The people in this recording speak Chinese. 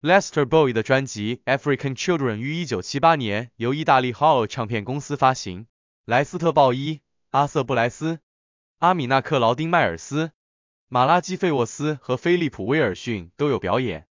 Lester Bowie 的专辑《African Children》于1978年由意大利 Hall 唱片公司发行。莱斯特·鲍伊、阿瑟·布莱斯、阿米纳克劳丁·迈尔斯、马拉基·费沃斯和菲利普·威尔逊都有表演。